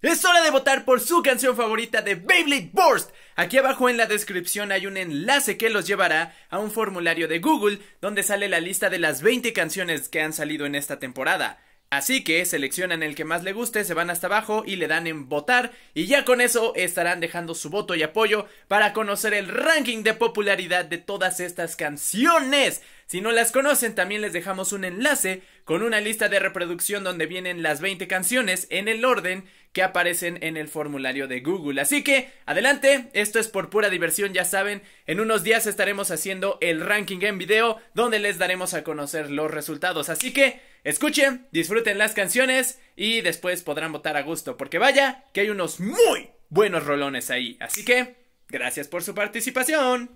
Es hora de votar por su canción favorita de Beyblade Burst. Aquí abajo en la descripción hay un enlace que los llevará a un formulario de Google donde sale la lista de las 20 canciones que han salido en esta temporada. Así que seleccionan el que más le guste, se van hasta abajo y le dan en votar y ya con eso estarán dejando su voto y apoyo para conocer el ranking de popularidad de todas estas canciones. Si no las conocen, también les dejamos un enlace con una lista de reproducción donde vienen las 20 canciones en el orden que aparecen en el formulario de Google. Así que, adelante, esto es por pura diversión, ya saben, en unos días estaremos haciendo el ranking en video donde les daremos a conocer los resultados. Así que, escuchen, disfruten las canciones y después podrán votar a gusto, porque vaya que hay unos muy buenos rolones ahí. Así que, gracias por su participación.